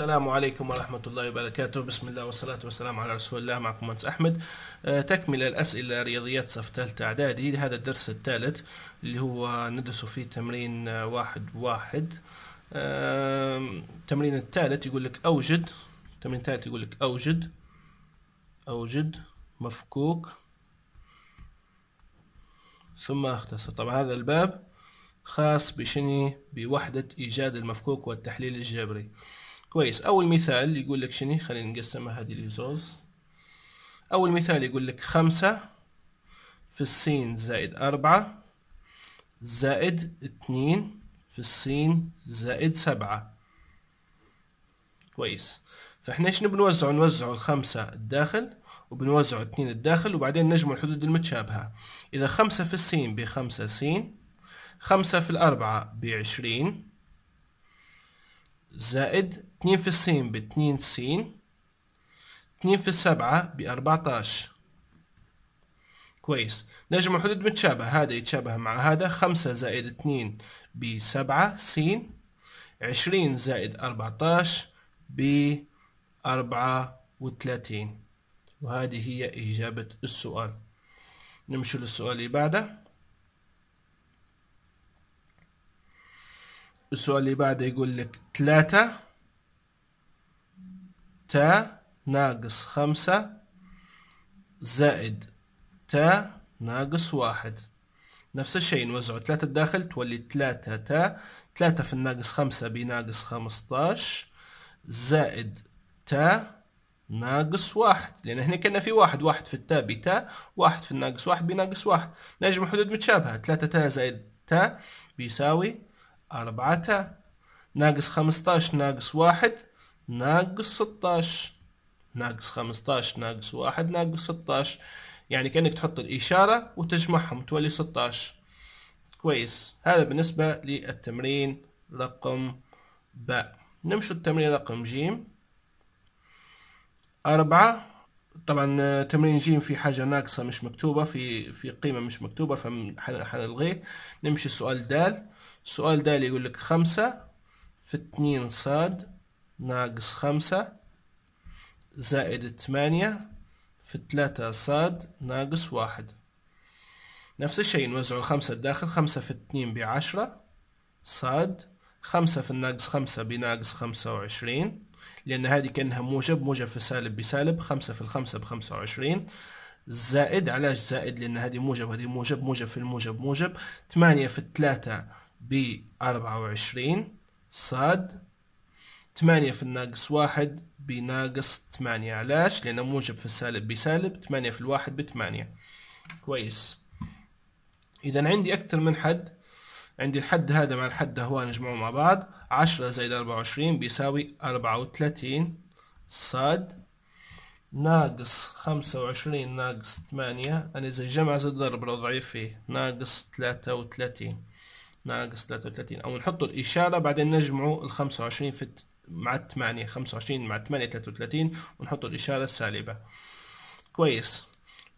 السلام عليكم ورحمة الله وبركاته بسم الله والصلاة والسلام على رسول الله معكم أنس أحمد آه، تكمل الأسئلة رياضيات صف ثالثة إعدادي هذا الدرس الثالث اللي هو ندرسه فيه تمرين واحد واحد التمرين الثالث يقول لك أوجد التمرين الثالث يقول لك أوجد أوجد مفكوك ثم اختصر طبعا هذا الباب خاص بشني بوحدة إيجاد المفكوك والتحليل الجبري كويس اول مثال يقول لك شنو خلينا نقسمها هذه الجزوز اول مثال يقول لك خمسة في السين زائد أربعة زائد اتنين في السين زائد سبعة كويس فاحنا ايش بنوزع نوزع الخمسة الداخل وبنوزع اتنين الداخل وبعدين نجمع الحدود المتشابهة إذا خمسة في السين بخمسة سين خمسة في الأربعة بعشرين زائد اتنين في السين باتنين سين اتنين في السبعة 14 كويس نجم حدود متشابه هذا يتشابه مع هذا خمسة زائد اتنين بسبعة سين عشرين زائد 14 بأربعة 34 وهذه هي إجابة السؤال نمشي للسؤال اللي بعده السؤال اللي بعده يقول لك ثلاثة تا ناقص خمسة زائد تا ناقص واحد نفس الشيء نوزعه ثلاثة الداخل تولي ثلاثة تا ثلاثة في الناقص خمسة بناقص خمسطاش زائد تا ناقص واحد لأن هنا كنا في واحد واحد في التا بتا واحد في الناقص واحد بناقص واحد نجم حدود متشابهة ثلاثة تا زائد تا بيساوي أربعة ناقص خمستاش ناقص واحد ناقص ستاش ناقص خمستاش ناقص واحد ناقص ستاش يعني كأنك تحط الإشارة وتجمعهم تولي ستاش كويس هذا بالنسبة للتمرين رقم باء نمشي التمرين رقم جيم أربعة طبعا آه، تمرين جيم في حاجة ناقصة مش مكتوبة في في قيمة مش مكتوبة فحنلغيه نمشي سؤال دال سؤال دال يقول لك خمسة في اتنين ص ناقص خمسة زائد تمانية في تلاتة ص ناقص واحد نفس الشيء نوزع الخمسة الداخل خمسة في اتنين بعشرة ص خمسة في الناقص خمسة بناقص خمسة وعشرين لأن هذه كأنها موجب موجب في سالب بسالب خمسة في الخمسة بخمسة وعشرين زائد علاش زائد لأن هذه موجب هذه موجب موجب في الموجب موجب ثمانية في الثلاثة بأربعة وعشرين صاد ثمانية في الناقص واحد بناقص ثمانية علاش لأن موجب في السالب بسالب ثمانية في الواحد بثمانية كويس إذا عندي أكثر من حد عندي الحد هذا مع الحد هو نجمعهم مع بعض عشرة زائد أربعة وعشرين بيساوي أربعة وثلاثين صاد ناقص خمسة وعشرين ناقص ثمانية أنا إذا جمع زائد ضرب لو ضعيف فيه ناقص ثلاثة وثلاثين ناقص ثلاثة وثلاثين أو نحط الإشارة بعدين نجمعوا الخمسة وعشرين في مع الثمانية خمسة وعشرين مع الثمانية ثلاثة وثلاثين ونحط الإشارة السالبة كويس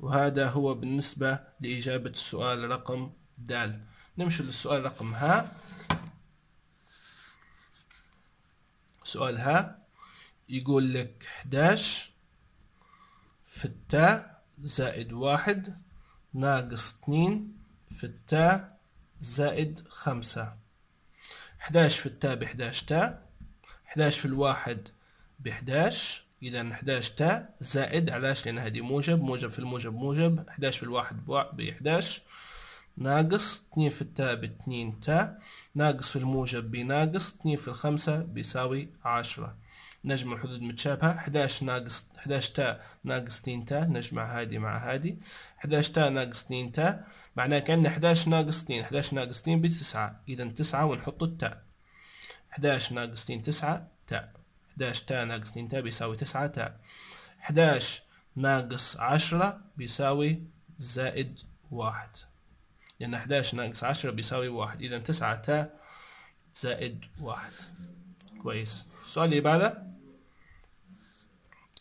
وهذا هو بالنسبة لإجابة السؤال رقم د نمشي للسؤال رقم ها سؤال ها يقول لك 11 في التاء زائد واحد ناقص اثنين في التاء زائد خمسة 11 في التاء ب 11 تاء 11 في الواحد ب 11 إذا 11 تاء زائد علاش لأن هذه موجب موجب في الموجب موجب 11 في الواحد ب 11 ناقص 2 في التاء باتنين تاء ناقص في الموجب بناقص 2 في الخمسة بيساوي 10 نجمع الحدود متشابهة 11 ناقص 11 تاء ناقص 2 تاء نجمع هذه مع هذه 11 تاء ناقص 2 تاء معناه كأن 11 ناقص 2 11 ناقص 2 بتسعة إذا 9 ونحط التاء 11 ناقص 2 9 تاء 11 تاء ناقص 2 تاء بيساوي 9 تاء 11 ناقص 10 بيساوي زائد واحد لأن 11 ناقص 10 بيساوي واحد إذا 9 تا زائد واحد كويس السؤال اللي بعده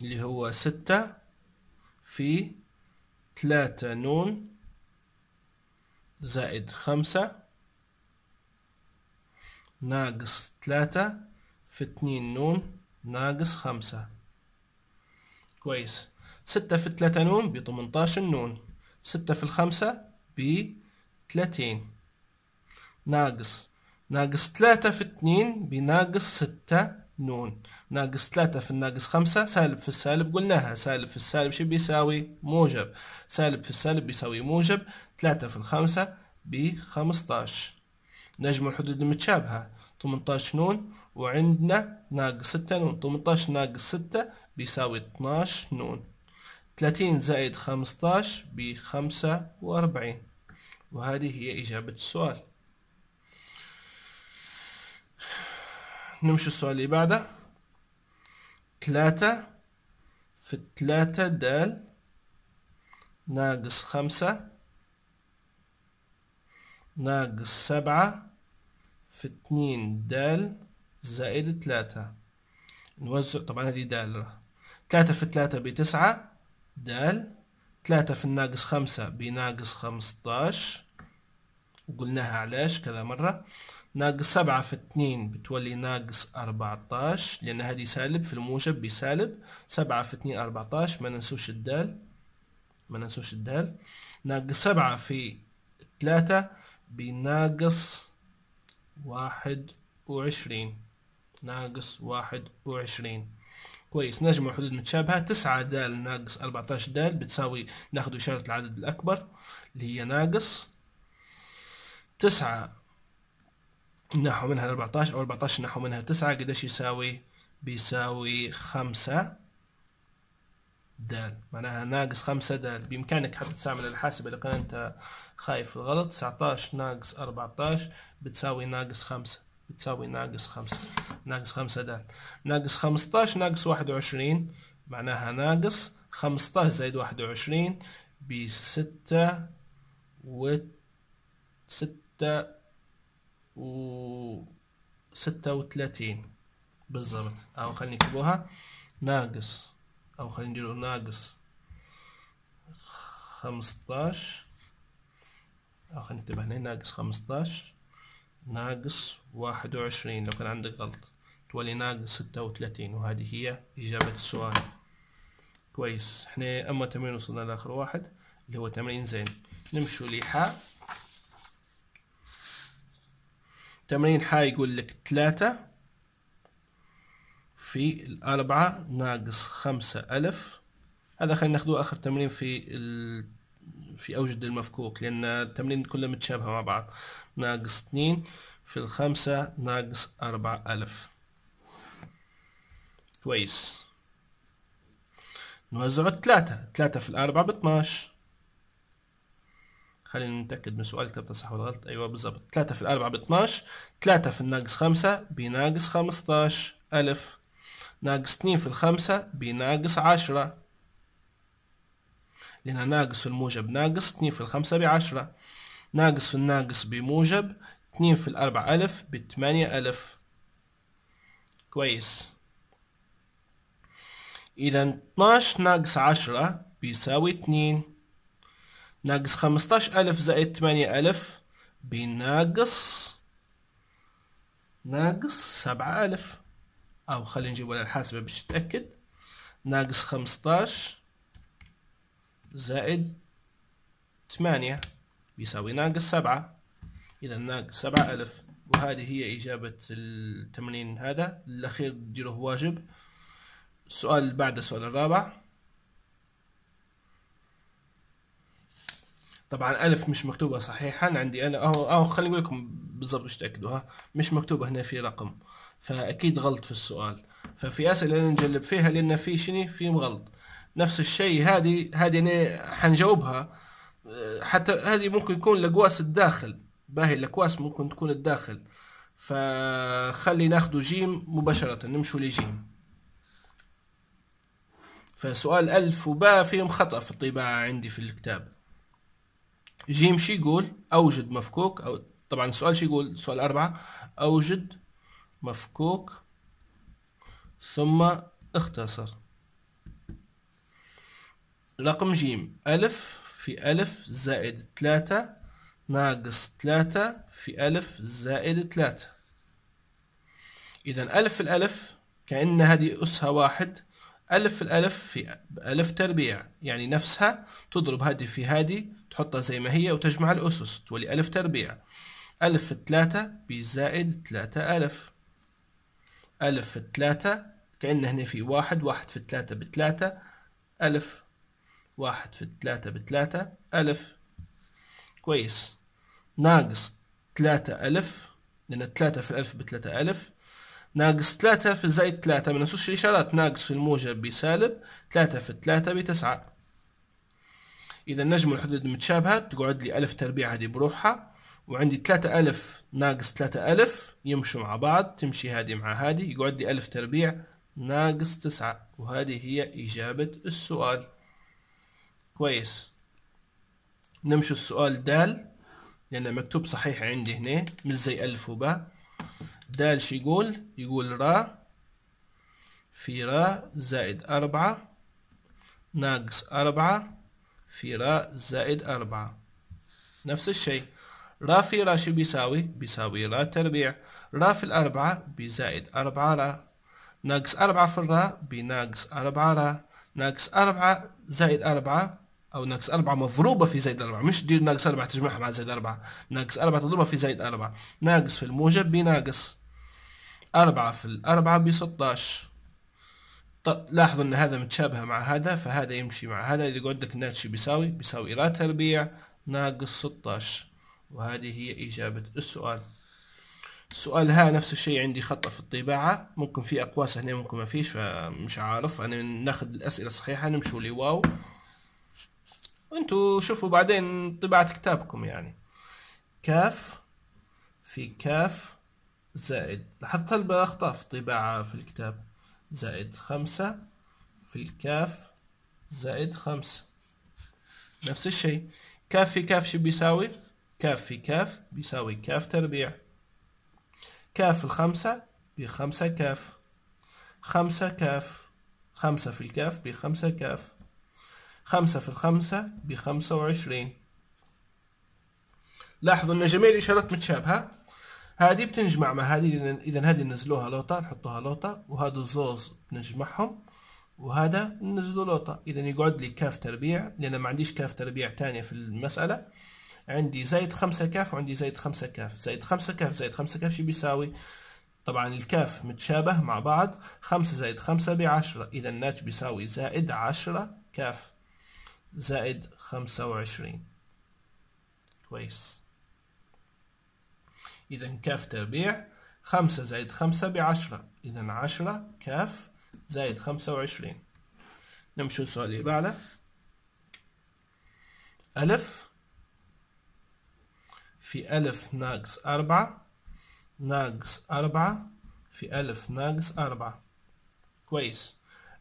اللي هو ستة في تلاتة نون زائد خمسة ناقص تلاتة في اتنين نون ناقص خمسة كويس ستة في تلاتة نون بتمنتاشر نون ستة في الخمسة ب تلاتين ناقص ناقص تلاتة في اتنين بناقص ستة نون ناقص تلاتة في الناقص خمسة سالب في السالب قلناها سالب في السالب شو بيساوي موجب سالب في السالب بيساوي موجب تلاتة في الخمسة 15 نجم الحدود المتشابهة 18 نون وعندنا ناقص ستة نون 18 ناقص ستة بيساوي 12 نون تلاتين زائد 15 بخمسة وأربعين وهذه هي إجابة السؤال نمشي السؤال اللي بعده ثلاثة في ثلاثة دال ناقص خمسة ناقص سبعة في اتنين دال زائد ثلاثة نوزع طبعا هذه دال ثلاثة في ثلاثة بتسعة دال تلاتة في الناقص خمسة بناقص خمستاش وقلناها علاش كذا مرة ناقص سبعة في اتنين بتولي ناقص أربعتاش لأن هذه سالب في الموجب بسالب سبعة في اتنين أربعتاش ما ننسوش الدال ما ننسوش الدال ناقص سبعة في تلاتة بناقص واحد وعشرين ناقص واحد وعشرين كويس نجمع حدود متشابهة تسعة د ناقص أربعتاش د بتساوي ناخد إشارة العدد الأكبر اللي هي ناقص تسعة نحو منها أربعتاش أو أربعتاش نحو منها تسعة قديش يساوي بيساوي خمسة د معناها ناقص خمسة د بإمكانك حتى تستعمل الحاسبة لو كان أنت خايف الغلط تسعتاش ناقص أربعتاش بتساوي ناقص خمسة بتساوي ناقص خمسة ناقص خمسة دال ناقص خمستاش ناقص واحد وعشرين معناها ناقص خمستاش زائد واحد وعشرين بستة و ستة و ستة وتلاتين بالضبط أو خليني نكتبوها ناقص أو خلينا نديرو ناقص خمستاش أو خلينا نكتبها هنا ناقص خمستاش ناقص واحد وعشرين لو كان عندك غلط تولي ناقص ستة وثلاثين وهذه هي إجابة السؤال كويس احنا أما تمرين وصلنا لآخر واحد اللي هو تمرين زين نمشوا لحاء تمرين حاء يقول لك ثلاثة في الأربعة ناقص خمسة ألف هذا خلينا ناخده آخر تمرين في في أوجد المفكوك لأن التمرين كله متشابهة مع بعض ناقص اثنين في الخمسة ناقص أربعة ألف كويس نوزع التلاتة تلاتة في الأربعة باتناش خلينا نتأكد من سؤال كتبته صح ولا غلط أيوه بالظبط تلاتة في الأربعة باتناش تلاتة في الناقص خمسة بناقص خمستاش ألف ناقص اثنين في الخمسة بناقص عشرة لأن ناقص في الموجب ناقص اتنين في الخمسة بعشرة ناقص في الناقص بموجب اتنين في الأربعة ألف بثمانية ألف كويس إذا اتناش ناقص عشرة بيساوي اتنين ناقص خمستاش ألف زائد ثمانية ألف بناقص ناقص سبعة ألف أو خلينا نجيبه للحاسبة باش نتأكد ناقص خمستاش زائد ثمانية بيساوي ناقص سبعة إذا ناقص سبعة ألف وهذه هي إجابة التمرين هذا الأخير ديره واجب السؤال اللي بعده السؤال الرابع طبعا ألف مش مكتوبة صحيحا عندي أنا أهو أهو خليني أقول لكم بالضبط مش تاكدوها مش مكتوبة هنا في رقم فأكيد غلط في السؤال ففي أسئلة نجلب فيها لأن في شني في غلط نفس الشيء هذه هذه انا حنجاوبها حتى هذه ممكن يكون الاقواس الداخل باهي الاقواس ممكن تكون الداخل فخلي ناخذ جيم مباشره نمشوا لجيم فسؤال ألف وباء فيهم خطأ في الطباعة عندي في الكتاب جيم شي يقول أوجد مفكوك أو طبعا السؤال شي يقول سؤال أربعة أوجد مفكوك ثم اختصر رقم جيم ألف في ألف زائد تلاتة ناقص تلاتة في ألف زائد تلاتة إذا ألف في الألف كأن هذه أسها واحد ألف في الألف في ألف تربيع يعني نفسها تضرب هذه في هذه تحطها زي ما هي وتجمع الأسس تولي ألف تربيع ألف في التلاتة بزائد تلاتة ألف ألف في التلاتة كأن هنا في واحد واحد في تلاتة بتلاتة ألف واحد في تلاتة بتلاتة ألف كويس ناقص تلاتة ألف لأن تلاتة في الألف بتلاتة ألف ناقص تلاتة في زائد تلاتة ما ننسوش الإشارات ناقص في الموجب بسالب تلاتة في تلاتة بتسعة إذا نجم الحدود المتشابهة تقعد لي ألف تربيع هذه بروحها وعندي تلاتة ألف ناقص تلاتة ألف يمشوا مع بعض تمشي هذه مع هذه يقعد لي ألف تربيع ناقص تسعة وهذه هي إجابة السؤال كويس نمشي السؤال دال لأن مكتوب صحيح عندي هنا مش زي ألف وباء دال شي يقول يقول را في را زائد أربعة ناقص أربعة في را زائد أربعة نفس الشيء را في را شو بيساوي بيساوي را تربيع را في الأربعة بزائد أربعة را ناقص أربعة في الرا بناقص أربعة را ناقص أربعة زائد أربعة او ناقص 4 مضروبه في زائد 4 مش دير ناقص 4 تجمعها مع زائد 4 ناقص 4 تضربها في زائد 4 ناقص في الموجب بناقص 4 في 4 ب 16 لاحظوا ان هذا متشابه مع هذا فهذا يمشي مع هذا اذا عندك الناتج بيساوي بيساوي لا تربيع ناقص 16 وهذه هي اجابه السؤال السؤال ها نفس الشيء عندي خطأ في الطباعة ممكن في أقواس هنا ممكن ما فيش فمش عارف أنا ناخذ الأسئلة الصحيحة نمشوا لواو انتوا شوفوا بعدين طباعة كتابكم يعني كاف في كاف زائد لاحظت هل في طباعة في الكتاب زائد خمسة في الكاف زائد خمسة نفس الشيء كاف في كاف شو بيساوي كاف في كاف بيساوي كاف تربيع كاف الخمسة بخمسة كاف خمسة كاف خمسة في الكاف بخمسة كاف خمسة في الخمسة بخمسة وعشرين لاحظوا ان جميع الاشارات متشابهة هذه بتنجمع مع هذه اذا هذه نزلوها لوطة نحطوها لوطة وهذا الزوز بنجمعهم وهذا ننزله لوطة اذا يقعد لي كاف تربيع لان ما عنديش كاف تربيع تانية في المسألة عندي زائد خمسة كاف وعندي زائد خمسة كاف زائد خمسة كاف زائد خمسة كاف شو بيساوي طبعا الكاف متشابه مع بعض خمسة زائد خمسة بعشرة إذا الناتج بيساوي زائد عشرة كاف زائد خمسة وعشرين كويس إذا كاف تربيع خمسة زائد خمسة بعشرة إذا عشرة كاف زائد خمسة وعشرين نمشي السؤال اللي بعده ألف في ألف ناقص أربعة ناقص أربعة في ألف ناقص أربعة كويس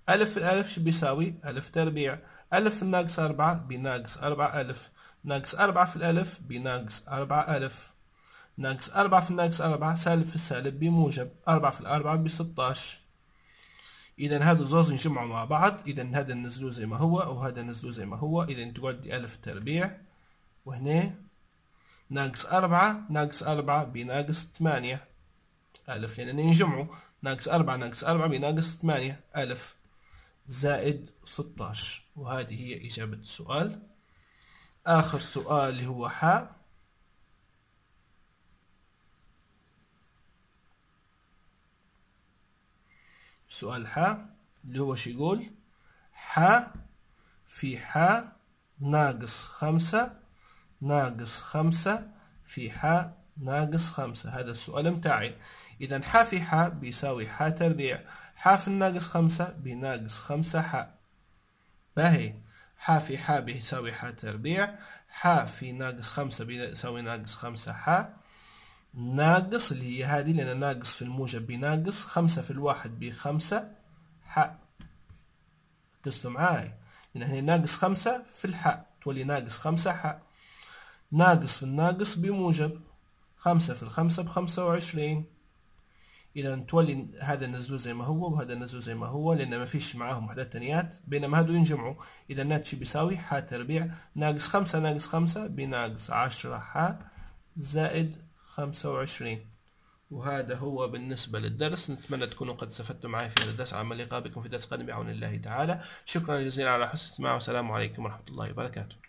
ألف الألف شو بيساوي ألف تربيع ألف ناقص أربعة بناقص أربعة ألف ناقص أربعة في الألف بناقص أربعة ألف ناقص أربعة في ناقص أربعة سالب في السالب بموجب أربعة في الأربعة بستاش إذا هادو زوز نجمعه مع بعض إذا هذا نزلوه زي ما هو وهذا نزلوه زي ما هو إذا تقعد ألف تربيع وهنا ناقص أربعة ناقص أربعة بناقص ثمانية ألف لأن يعني نجمعه ناقص أربعة ناقص أربعة بناقص ثمانية ألف زائد 16 وهذه هي إجابة السؤال آخر سؤال اللي هو حاء سؤال حاء اللي هو شو يقول ح في حاء ناقص خمسة ناقص خمسة في حاء ناقص خمسة هذا السؤال متاعي إذا ح في حاء بيساوي حاء تربيع ح في الناقص خمسة بناقص خمسة ح باهي ح في ح بيساوي ح تربيع ح في ناقص خمسة بيساوي ناقص خمسة ح ناقص اللي هي هذه لأن ناقص في الموجب بناقص خمسة في الواحد بخمسة ح ركزتوا معاي لأن هنا ناقص خمسة في الح تولي ناقص خمسة ح ناقص في الناقص بموجب خمسة في الخمسة بخمسة وعشرين اذا تولي هذا النزول زي ما هو وهذا النزول زي ما هو لان ما فيش معاهم وحدات ثانيات بينما هذول ينجمعوا اذا ناتش بيساوي ح تربيع ناقص خمسة ناقص خمسة بناقص عشرة ح زائد خمسة وعشرين وهذا هو بالنسبة للدرس نتمنى تكونوا قد استفدتم معي في هذا الدرس عمل لقابكم بكم في درس قادم بعون الله تعالى شكرا جزيلا على حسن الاستماع والسلام عليكم ورحمة الله وبركاته